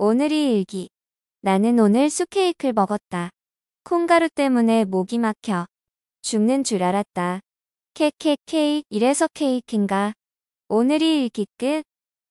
오늘이 일기. 나는 오늘 쑥케이크를 먹었다. 콩가루 때문에 목이 막혀. 죽는 줄 알았다. 케케케이 이래서 케이크인가. 오늘이 일기 끝.